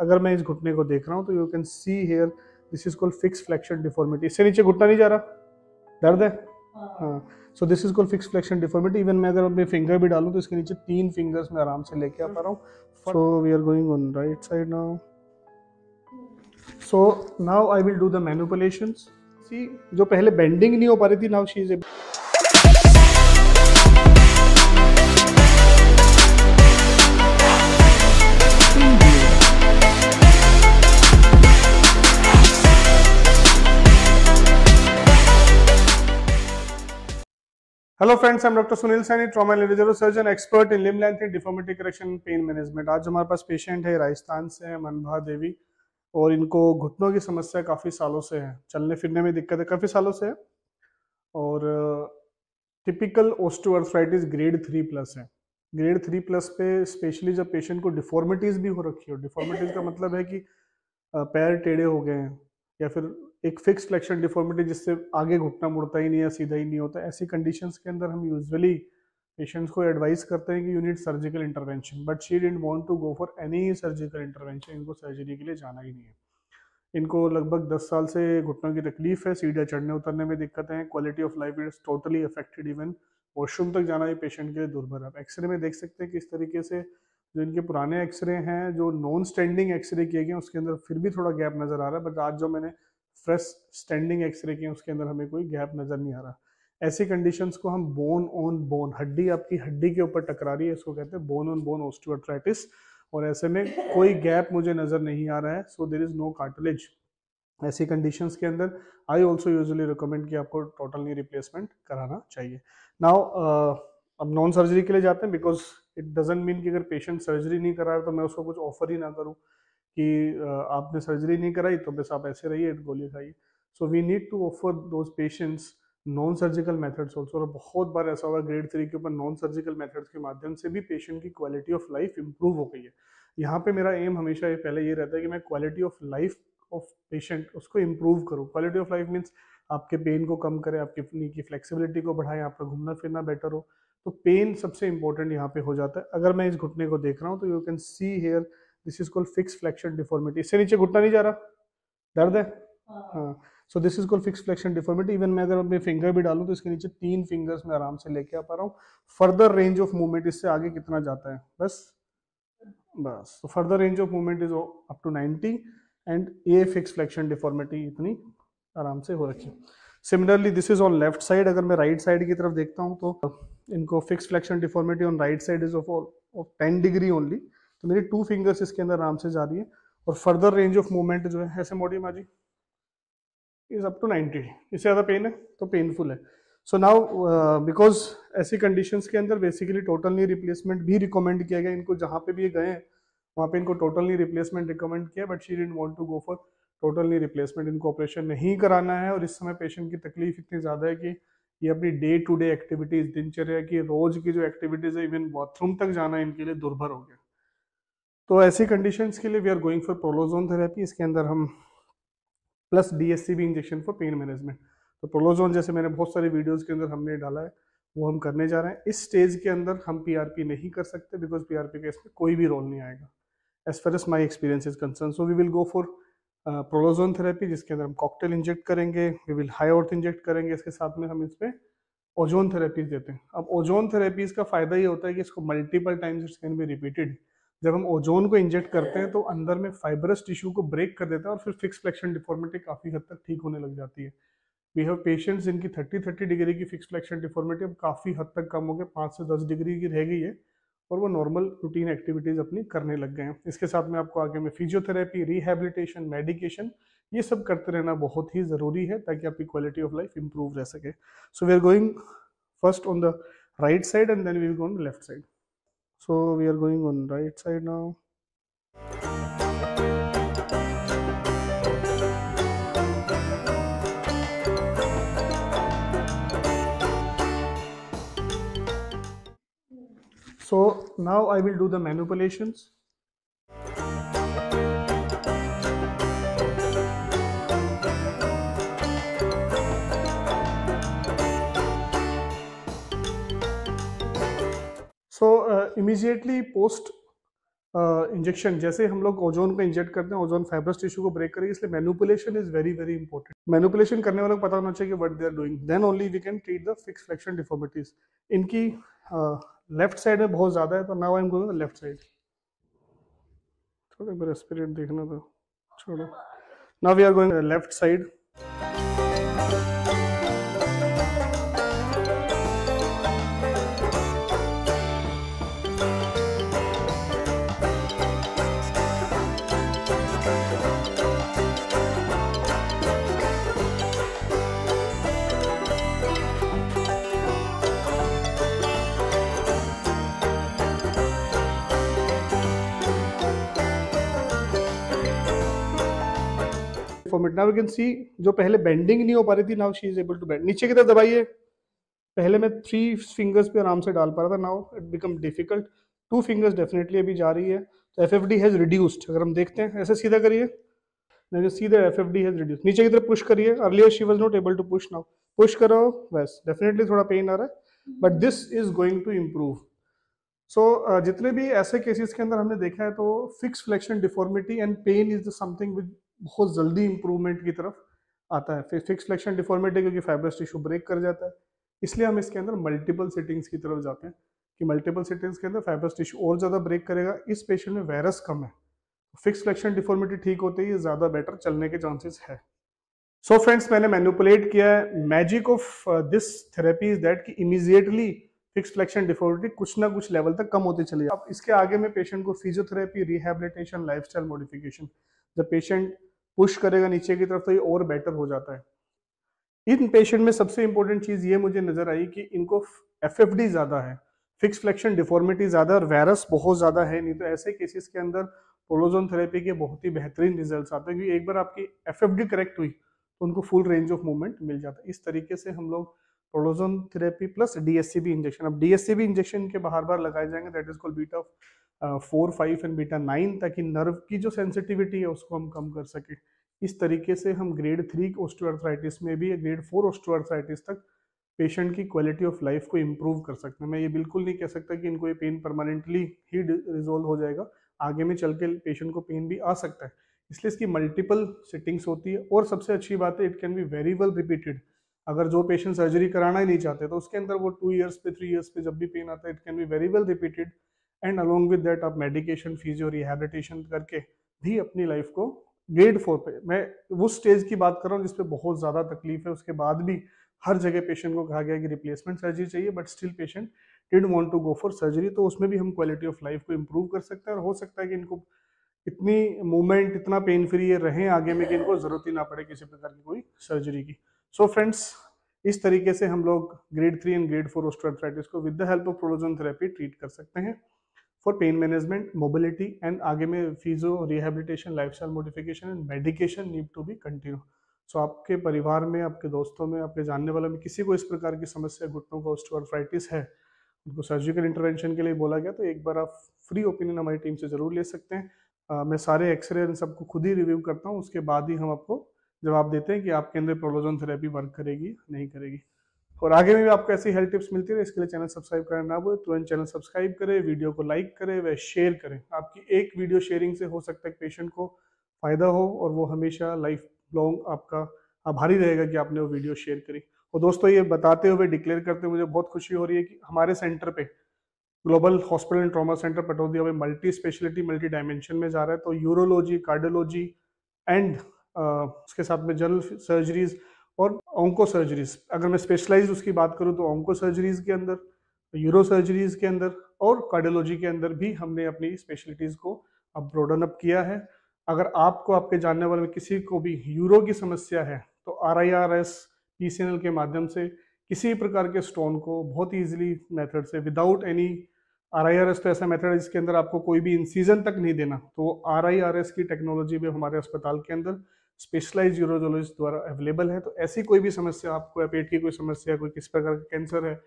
अगर मैं इस घुटने को देख रहा हूँ तो you can see here this is called fix flexion deformity इससे नीचे घुटना नहीं जा रहा दर्द है हाँ so this is called fix flexion deformity even मैं अगर अपने फिंगर भी डालूँ तो इसके नीचे तीन फिंगर्स में आराम से लेके आ पा रहा हूँ so we are going on right side now so now I will do the manipulation see जो पहले बेंडिंग नहीं हो पा रही थी now she is a hello friends हम doctor Sunil Saini trauma and reserve surgeon expert in limb length deformity correction pain management आज हमारे पास पेशेंट है राजस्थान से है मनभा देवी और इनको घुटनों की समस्या काफ़ी सालों से है चलने फिरने में दिक्कत है काफ़ी सालों से है और typical osteoarthritis grade three plus है ग्रेड थ्री प्लस पे स्पेशली जब पेशेंट को डिफॉर्मिटीज़ भी हो रखी हो डिफॉर्मिटीज़ का मतलब है कि पैर टेढ़े हो गए हैं या फिर एक फिक्स फ्लेक्शन डिफॉर्मिटी जिससे आगे घुटना मुड़ता ही नहीं है सीधा ही नहीं होता ऐसी कंडीशंस के अंदर हम यूजुअली पेशेंट्स को एडवाइस करते हैं कि you need surgical intervention but she don't want to go for any surgical intervention इनको सर्जरी के लिए जाना ही नहीं है इनको लगभग दस साल से घुटनों की तकलीफ है सीढ़ियाँ चढ़ने उतरने में दिक्कत है quality of life is totally affected even washroom तक जाना भी पेशेंट के लिए दुर्भर है एक्सरे में देख सकते हैं किस तरीके से जो इनके पुराने एक्सरे हैं जो नॉन स्टैंडिंग एक्सरे किए गए हैं उसके अंदर फिर भी थोड़ा गैप नज़र आ रहा है बट आज जो मैंने फ्रेश स्टैंडिंग एक्सरे के उसके अंदर हमें कोई गैप नज़र नहीं आ रहा ऐसी कंडीशंस को हम बोन ऑन बोन हड्डी आपकी हड्डी के ऊपर टकरा रही है इसको कहते हैं बोन ऑन बोन ऑस्टियोआर्थराइटिस और ऐसे में कोई गैप मुझे नज़र नहीं आ रहा है so there is no cartilage ऐसी कंडीशंस के अंदर आई ऑल्सो यूजली रिकमेंड कि आपको टोटल नी रिप्लेसमेंट कराना चाहिए नाउ uh, अब नॉन सर्जरी के लिए जाते हैं बिकॉज इट डजेंट मीन कि अगर पेशेंट सर्जरी नहीं करा रहा तो मैं उसको कुछ ऑफर ही ना करूँ कि आपने सर्जरी नहीं कराई तो बस आप ऐसे रहिए गोली खाइए so we need to offer those patients non surgical methods also और बहुत बार ऐसा हुआ ग्रेड थ्री के ऊपर नॉन सर्जिकल मेथड्स के माध्यम से भी पेशेंट की क्वालिटी ऑफ लाइफ इंप्रूव हो गई है यहाँ पे मेरा एम हमेशा ये पहले ये रहता है कि मैं quality of life of patient उसको इम्प्रूव करूँ क्वालिटी ऑफ लाइफ मीन्स आपके पेन को कम करें आपके नी की फ्लेक्सिबिलिटी को बढ़ाएं आपका घूमना फिरना बेटर हो तो पेन सबसे इंपॉर्टेंट यहाँ पे हो जाता है अगर मैं इस घुटने को देख रहा हूँ तो you can see here this is called fix flexion deformity इससे नीचे घुटना नहीं जा रहा दर्द है हाँ so this is called fix flexion deformity even मैं अगर अपने फिंगर भी डालूँ तो इसके नीचे तीन फिंगर्स में आराम से लेके आ पा रहा हूँ फर्दर रेंज ऑफ मूवमेंट इससे आगे कितना जाता है बस बस तो further range of movement is up to ninety and a fix flexion deformity इतनी आराम से हो रखी similarly this is on left side अगर मैं राइट right साइड की तरफ देखता हूँ तो इनको fix flexion deformity on right side is of of ten degree only तो मेरी टू फिंगर्स इसके अंदर आराम से जा रही है और फर्दर रेंज ऑफ मूवमेंट जो है ऐसे मोडी माजी इज अप टू नाइनटी इससे ज़्यादा पेन है तो पेनफुल है सो नाउ बिकॉज ऐसी कंडीशंस के अंदर बेसिकली टोटल नी रिप्लेसमेंट भी रिकमेंड किया गया इनको जहाँ पे भी ये गए हैं वहाँ पे इनको टोटल नी रिप्लेसमेंट रिकमेंड किया but she don't want to go for total knee replacement इनको ऑपरेशन नहीं कराना है और इस समय पेशेंट की तकलीफ इतनी ज़्यादा है कि ये अपनी डे टू डे एक्टिविटीज़ दिनचर्या की रोज़ की जो एक्टिविटीज़ है इवन बाथरूम तक जाना इनके लिए दुर्भर हो गया तो ऐसी कंडीशंस के लिए we are going for prolozone therapy इसके अंदर हम प्लस डी भी इंजेक्शन फॉर पेन मैनेजमेंट तो प्रोलोजोन जैसे मैंने बहुत सारे वीडियोज़ के अंदर हमने डाला है वो हम करने जा रहे हैं इस स्टेज के अंदर हम पी नहीं कर सकते बिकॉज पी का इसमें कोई भी रोल नहीं आएगा as far as my experience is concern so we will go for prolozone therapy जिसके अंदर हम कॉकटेल इंजेक्ट करेंगे we will high orth inject करेंगे इसके साथ में हम इसमें ओजोन थेरेपीज देते हैं अब ओजोन थेरेपीज का फायदा ये होता है कि इसको multiple times it's can be repeated जब हम ओजोन को इंजेक्ट करते हैं तो अंदर में फाइबरस टिश्यू को ब्रेक कर देता है और फिर फिक्स फ्लेक्शन डिफॉर्मिटी काफ़ी हद तक ठीक होने लग जाती है वी हैव पेशेंट्स जिनकी थर्टी थर्टी डिग्री की फिक्स फ्लेक्शन डिफॉर्मिटी अब काफ़ी हद तक कम हो गए पाँच से दस डिग्री की रह गई है और वो नॉर्मल रूटीन एक्टिविटीज़ अपनी करने लग गए हैं इसके साथ में आपको आगे में फिजियोथेरेपी रिहेबिलिटेशन मेडिकेशन ये सब करते रहना बहुत ही ज़रूरी है ताकि आपकी क्वालिटी ऑफ लाइफ इम्प्रूव रह सके so we are going first on the right side and then we go on the left side so we are going on right side now so now i will do the manipulations immediately post injection जैसे हम लोग ozone को inject करते हैं ozone fibrous tissue को break करेगी इसलिए manipulation is very very important manipulation करने वालों को पता होना चाहिए कि what they are doing then only we can treat the fix flexion deformities इनकी लेफ्ट uh, साइड में बहुत ज़्यादा है तो now I am going left side थोड़ा देखना था छोड़ो now we are going left side format now can see जो पहले बेंडिंग नहीं हो पा रही थी now she is able to bend नीचे की तरफ दबाइए पहले मैं थ्री फिंगर्स पे आराम से डाल पा रहा था now it become difficult to fingers definitely अभी जा रही है तो F F D has reduced अगर हम देखते हैं ऐसे सीधा करिए सीधा F F D has reduce नीचे की तरफ पुश करिए earlier she was not able to push now push करो बस डेफिनेटली थोड़ा पेन आ रहा है but this is going to improve so जितने भी ऐसे केसेस के अंदर हमने देखा है तो fix flexion deformity and pain is the something with बहुत जल्दी इंप्रूवमेंट की तरफ आता है फिर फिक्स फ्लेक्शन डिफॉर्मिटी क्योंकि फाइब्रस टिश्यू ब्रेक कर जाता है इसलिए हम इसके अंदर मल्टीपल सिटिंग्स की तरफ जाते हैं कि मल्टीपल सेटिंग्स के अंदर फाइब्रस टिश्यू और ज़्यादा ब्रेक करेगा इस पेशेंट में वायरस कम है फिक्स फ्लेक्शन डिफॉर्मिटी ठीक होते ही ज़्यादा बेटर चलने के चांसेस है सो so फ्रेंड्स मैंने मैनुपुलेट किया है magic of this therapy is that कि इमीजिएटली फिक्स फ्लेक्शन डिफॉर्मिटी कुछ ना कुछ लेवल तक कम होती चले अब इसके आगे में पेशेंट को physiotherapy rehabilitation life style modification जब पेशेंट पुश करेगा नीचे की तरफ तो ये और बेटर हो जाता है इन पेशेंट में सबसे इंपॉर्टेंट चीज़ ये मुझे नज़र आई कि इनको एफ ज़्यादा है फिक्स फ्लेक्शन डिफॉर्मिटी ज़्यादा और वायरस बहुत ज़्यादा है नहीं तो ऐसे केसेस के अंदर प्रोलोजोन थेरेपी के बहुत ही बेहतरीन रिजल्ट आते हैं क्योंकि एक बार आपकी एफ करेक्ट हुई तो उनको फुल रेंज ऑफ मूवमेंट मिल जाता है इस तरीके से हम लोग prolozone therapy plus DSCB injection अब डीएससीबी इंजेक्शन के बाहर बार लगाए जाएंगे that is call beat of four five and beta nine ताकि नर्व की जो सेंसिटिविटी है उसको हम कम कर सकें इस तरीके से हम ग्रेड थ्री ऑस्टोअर्थराइटिस में भी ग्रेड फोर ऑस्टोअर्थराइटिस तक पेशेंट की क्वालिटी ऑफ लाइफ को इम्प्रूव कर सकते हैं मैं ये बिल्कुल नहीं कह सकता कि इनको ये पेन परमानेंटली ही रिजोल्व हो जाएगा आगे में चल के पेशेंट को पेन भी आ सकता है इसलिए इसकी मल्टीपल सेटिंग्स होती है और सबसे अच्छी बात है it can be very well repeated अगर जो पेशेंट सर्जरी कराना ही नहीं चाहते तो उसके अंदर वो टू ईयर्स पे थ्री ईयर्स पे जब भी पेन आता है it can be very well repeated and along with date आप मेडिकेशन फिजियो रिहेबिलिटेशन करके भी अपनी लाइफ को ग्रेड फोर पे मैं उस स्टेज की बात कर रहा हूँ जिसपे बहुत ज़्यादा तकलीफ है उसके बाद भी हर जगह पेशेंट को कहा गया कि रिप्लेसमेंट सर्जरी चाहिए but still patient did want to go for surgery तो उसमें भी हम क्वालिटी ऑफ लाइफ को इम्प्रूव कर सकते हैं और हो सकता है कि इनको इतनी मूवमेंट इतना पेन फ्री रहें आगे में कि इनको ज़रूरत ही ना पड़े किसी प्रकार की कोई सर्जरी की सो so फ्रेंड्स इस तरीके से हम लोग grade three and grade four osteoarthritis को with the help of prolozone therapy treat कर सकते हैं for pain management mobility and आगे में physio rehabilitation life style modification and medication need to be continue so आपके परिवार में आपके दोस्तों में आपके जानने वालों में किसी को इस प्रकार की समस्या घुटनों का ऑस्टियोआर्थराइटिस है उनको सर्जिकल इंटरवेंशन के लिए बोला गया तो एक बार आप फ्री ओपिनियन हमारी टीम से ज़रूर ले सकते हैं आ, मैं सारे एक्सरे इन सबको खुद ही रिव्यू करता हूँ उसके बाद ही हम आपको जवाब देते हैं कि आपके अंदर प्रोलोजन थेरेपी वर्क करेगी नहीं करेगी और आगे भी आपको ऐसी हेल्थ टिप्स मिलती रहे इसके लिए चैनल सब्सक्राइब करना ना भूलें तुरंत चैनल सब्सक्राइब करें वीडियो को लाइक करें व शेयर करें आपकी एक वीडियो शेयरिंग से हो सकता है पेशेंट को फ़ायदा हो और वो हमेशा लाइफ लॉन्ग आपका आभारी रहेगा कि आपने वो वीडियो शेयर करी और दोस्तों ये बताते हुए डिक्लेयर करते हुए मुझे बहुत खुशी हो रही है कि हमारे सेंटर पे global hospital and trauma centre Pataudi में मल्टी स्पेशलिटी मल्टी डायमेंशन में जा रहा है तो यूरोलॉजी कार्डियोलॉजी एंड उसके साथ में जनरल सर्जरीज़ और ऑंको सर्जरीज अगर मैं स्पेशलाइज उसकी बात करूँ तो ऑंको सर्जरीज के अंदर यूरो सर्जरीज के अंदर और कार्डियोलॉजी के अंदर भी हमने अपनी स्पेशलिटीज़ को अब ब्रॉडन अप किया है अगर आपको आपके जानने वाले में किसी को भी यूरो की समस्या है तो R I R S P C N L के माध्यम से किसी प्रकार के स्टोन को बहुत ईजिली मेथड से without any R I R S तो ऐसा मेथड है जिसके अंदर आपको कोई भी इंसीजन तक नहीं देना तो आर आई आर एस की टेक्नोलॉजी भी हमारे अस्पताल के अंदर स्पेशलाइज यूरोजोलॉजिस्ट द्वारा अवेलेबल है तो ऐसी कोई भी समस्या आपको पेट की कोई समस्या कोई किस प्रकार का कैंसर है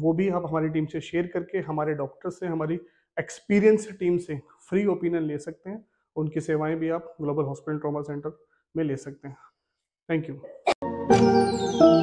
वो भी आप हमारी टीम से शेयर करके हमारे डॉक्टर से हमारी एक्सपीरियंस टीम से फ्री ओपिनियन ले सकते हैं उनकी सेवाएं भी आप ग्लोबल हॉस्पिटल ट्रॉमा सेंटर में ले सकते हैं थैंक यू